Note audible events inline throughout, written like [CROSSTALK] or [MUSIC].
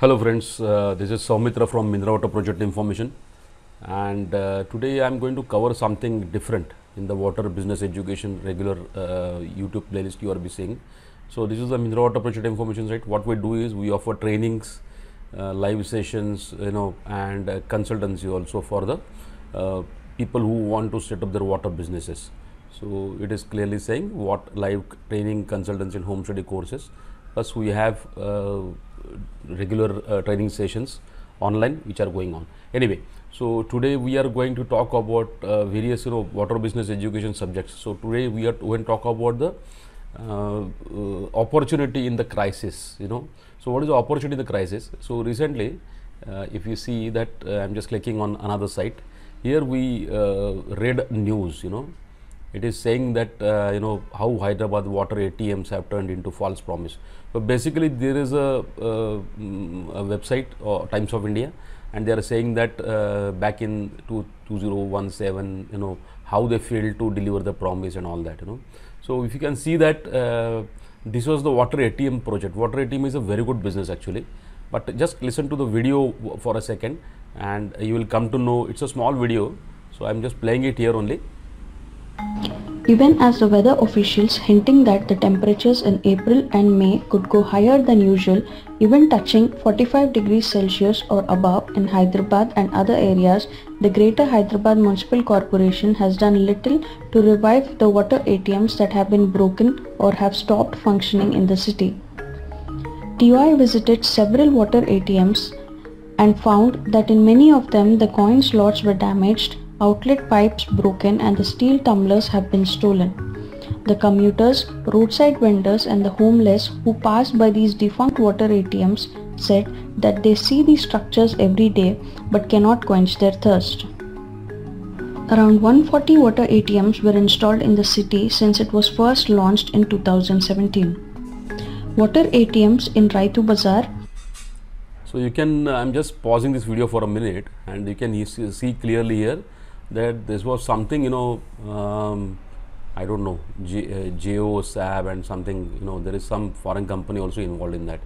Hello friends, uh, this is Saumitra from Mindra Water Project Information and uh, today I am going to cover something different in the water business education regular uh, YouTube playlist you are be seeing. So this is the Mindra Water Project Information site. What we do is we offer trainings, uh, live sessions you know and uh, consultancy also for the uh, people who want to set up their water businesses. So it is clearly saying what live training, consultancy and home study courses Plus, we have uh, regular uh, training sessions online which are going on. Anyway, so today we are going to talk about uh, various you know water business education subjects. So today we are going to talk about the uh, uh, opportunity in the crisis you know so what is the opportunity in the crisis so recently uh, if you see that i'm just clicking on another site here we read news you know it is saying that uh, you know how Hyderabad water ATMs have turned into false promise. So basically, there is a, uh, mm, a website or uh, Times of India, and they are saying that uh, back in two, 2017, you know how they failed to deliver the promise and all that. You know, so if you can see that uh, this was the water ATM project. Water ATM is a very good business actually, but just listen to the video for a second, and you will come to know it's a small video. So I'm just playing it here only even as the weather officials hinting that the temperatures in April and May could go higher than usual, even touching 45 degrees Celsius or above in Hyderabad and other areas, the Greater Hyderabad Municipal Corporation has done little to revive the water ATMs that have been broken or have stopped functioning in the city. TOI visited several water ATMs and found that in many of them the coin slots were damaged outlet pipes broken and the steel tumblers have been stolen. The commuters, roadside vendors and the homeless who pass by these defunct water ATMs said that they see these structures every day but cannot quench their thirst. Around 140 water ATMs were installed in the city since it was first launched in 2017. Water ATMs in Raitu Bazar So you can, I am just pausing this video for a minute and you can see clearly here that this was something you know um, I don't know uh, Geo Sab and something you know there is some foreign company also involved in that.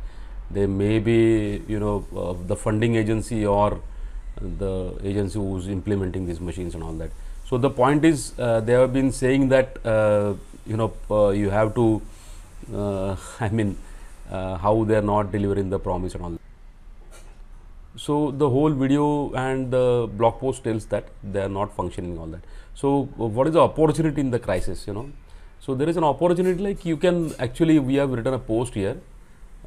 They may be you know uh, the funding agency or the agency who's implementing these machines and all that. So the point is uh, they have been saying that uh, you know uh, you have to uh, [LAUGHS] I mean how they are not delivering the promise and all. That. So the whole video and the blog post tells that they are not functioning all that. So what is the opportunity in the crisis? You know, so there is an opportunity like you can actually we have written a post here.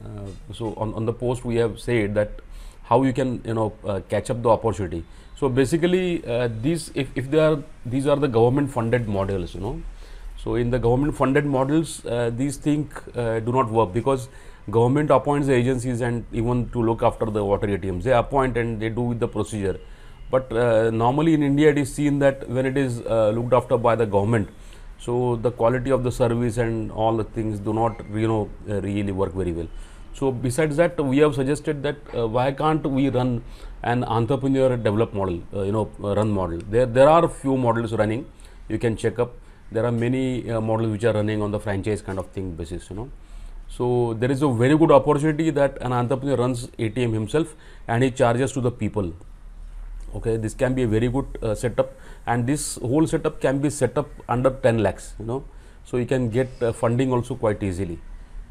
Uh, so on, on the post we have said that how you can you know uh, catch up the opportunity. So basically uh, these if, if they are these are the government funded models you know. So in the government funded models uh, these things uh, do not work because Government appoints the agencies and even to look after the water ATMs. They appoint and they do with the procedure. But uh, normally in India, it is seen that when it is uh, looked after by the government, so the quality of the service and all the things do not you know uh, really work very well. So besides that, we have suggested that uh, why can't we run an entrepreneur develop model, uh, you know, uh, run model. There, there are few models running. You can check up. There are many uh, models which are running on the franchise kind of thing basis, you know. So there is a very good opportunity that an entrepreneur runs ATM himself and he charges to the people. Okay, this can be a very good uh, setup and this whole setup can be set up under 10 lakhs, you know. So you can get uh, funding also quite easily.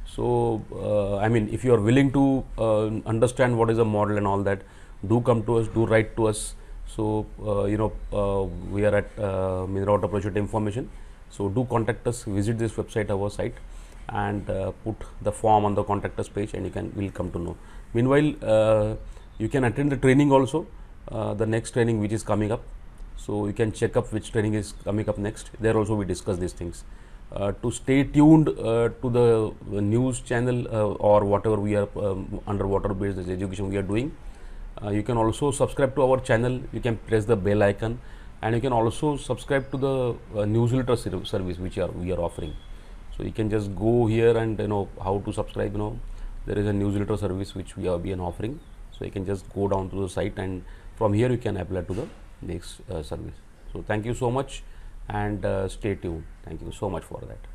So uh, I mean, if you are willing to uh, understand what is a model and all that, do come to us, do write to us. So uh, you know, uh, we are at uh, Minera Project Information. So do contact us, visit this website, our site and uh, put the form on the contractors page and you can will come to know. Meanwhile, uh, you can attend the training also uh, the next training which is coming up. So, you can check up which training is coming up next there also we discuss these things. Uh, to stay tuned uh, to the news channel uh, or whatever we are um, underwater based education we are doing. you can also subscribe to our channel, you can press the bell icon and you can also subscribe to the newsletter service which are, we are offering so you can just go here and you know how to subscribe you know there is a newsletter service which we have been offering so you can just go down to the site and from here you can apply to the next uh, service so thank you so much and uh, stay tuned thank you so much for that